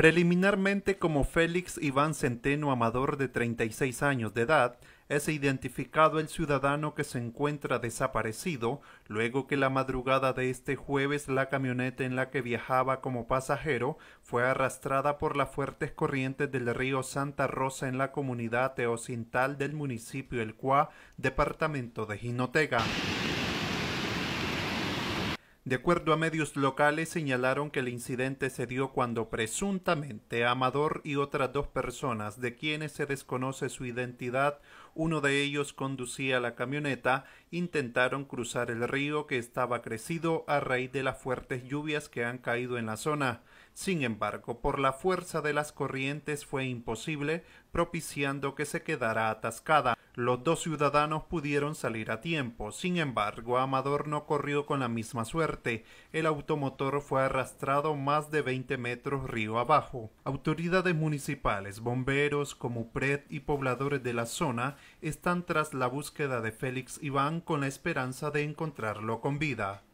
Preliminarmente como Félix Iván Centeno Amador de 36 años de edad, es identificado el ciudadano que se encuentra desaparecido luego que la madrugada de este jueves la camioneta en la que viajaba como pasajero fue arrastrada por las fuertes corrientes del río Santa Rosa en la comunidad teocintal del municipio El Cuá, departamento de Jinotega. De acuerdo a medios locales, señalaron que el incidente se dio cuando presuntamente Amador y otras dos personas, de quienes se desconoce su identidad, uno de ellos conducía la camioneta, intentaron cruzar el río que estaba crecido a raíz de las fuertes lluvias que han caído en la zona. Sin embargo, por la fuerza de las corrientes fue imposible, propiciando que se quedara atascada. Los dos ciudadanos pudieron salir a tiempo, sin embargo Amador no corrió con la misma suerte. El automotor fue arrastrado más de 20 metros río abajo. Autoridades municipales, bomberos, como Pret y pobladores de la zona están tras la búsqueda de Félix Iván con la esperanza de encontrarlo con vida.